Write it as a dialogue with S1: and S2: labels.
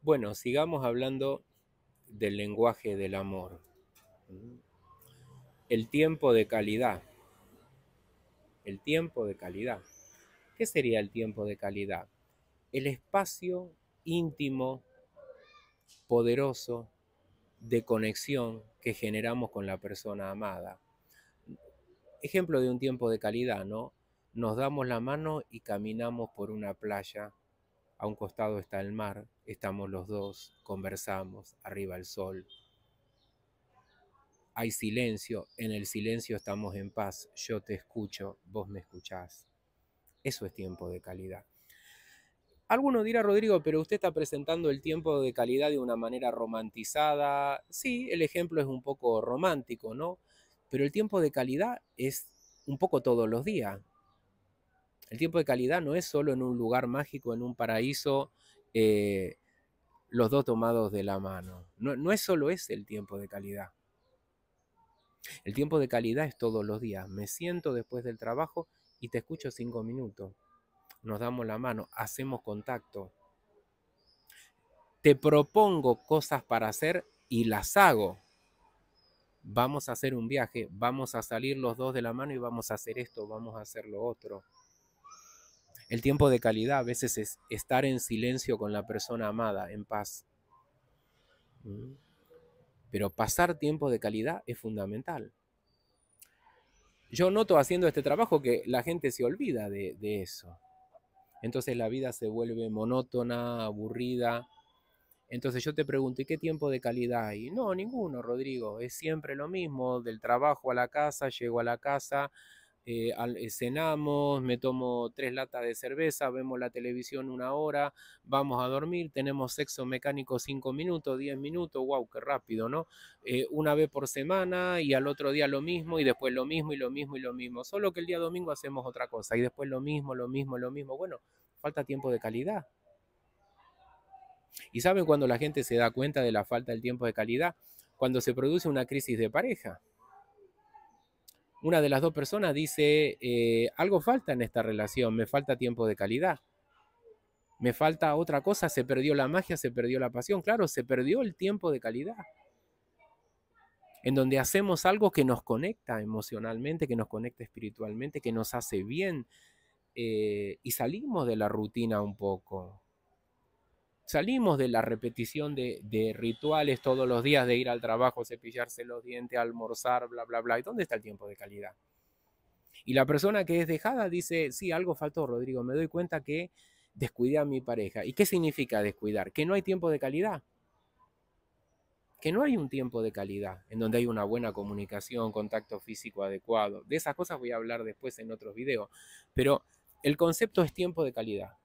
S1: Bueno, sigamos hablando del lenguaje del amor. El tiempo de calidad. El tiempo de calidad. ¿Qué sería el tiempo de calidad? El espacio íntimo, poderoso, de conexión que generamos con la persona amada. Ejemplo de un tiempo de calidad, ¿no? Nos damos la mano y caminamos por una playa a un costado está el mar, estamos los dos, conversamos, arriba el sol. Hay silencio, en el silencio estamos en paz, yo te escucho, vos me escuchás. Eso es tiempo de calidad. Alguno dirá, Rodrigo, pero usted está presentando el tiempo de calidad de una manera romantizada. Sí, el ejemplo es un poco romántico, ¿no? Pero el tiempo de calidad es un poco todos los días. El tiempo de calidad no es solo en un lugar mágico, en un paraíso, eh, los dos tomados de la mano. No, no es solo ese el tiempo de calidad. El tiempo de calidad es todos los días. Me siento después del trabajo y te escucho cinco minutos. Nos damos la mano, hacemos contacto. Te propongo cosas para hacer y las hago. Vamos a hacer un viaje, vamos a salir los dos de la mano y vamos a hacer esto, vamos a hacer lo otro. El tiempo de calidad a veces es estar en silencio con la persona amada, en paz. Mm. Pero pasar tiempo de calidad es fundamental. Yo noto haciendo este trabajo que la gente se olvida de, eso. Entonces la vida se vuelve monótona, aburrida. Entonces yo te pregunto, ¿y qué tiempo de calidad hay? No, ninguno, Rodrigo. Es siempre lo mismo, del trabajo a la casa, llego a la casa, eh, eh, cenamos, me tomo tres latas de cerveza, vemos la televisión una hora, vamos a dormir, tenemos sexo mecánico cinco minutos, diez minutos, wow, qué rápido, ¿no? Eh, una vez por semana y al otro día lo mismo y después lo mismo y lo mismo y lo mismo, solo que el día domingo hacemos otra cosa y después lo mismo, lo mismo, lo mismo, bueno, falta tiempo de calidad. ¿Y saben cuando la gente se da cuenta de la falta del tiempo de calidad? Cuando se produce una crisis de pareja una de las dos personas dice, eh, algo falta en esta relación, me falta tiempo de calidad, me falta otra cosa, se perdió la magia, se perdió la pasión, claro, se perdió el tiempo de calidad, en donde hacemos algo que nos conecta emocionalmente, que nos conecta espiritualmente, que nos hace bien, eh, y salimos de la rutina un poco. Salimos de la repetición de, rituales todos los días, de ir al trabajo, cepillarse los dientes, almorzar, bla, bla, bla. ¿Y dónde está el tiempo de calidad? Y la persona que es dejada dice, sí, algo faltó, Rodrigo, me doy cuenta que descuidé a mi pareja. ¿Y qué significa descuidar? Que no hay tiempo de calidad. Que no hay un tiempo de calidad en donde hay una buena comunicación, contacto físico adecuado. De esas cosas voy a hablar después en otros videos. Pero el concepto es tiempo de calidad.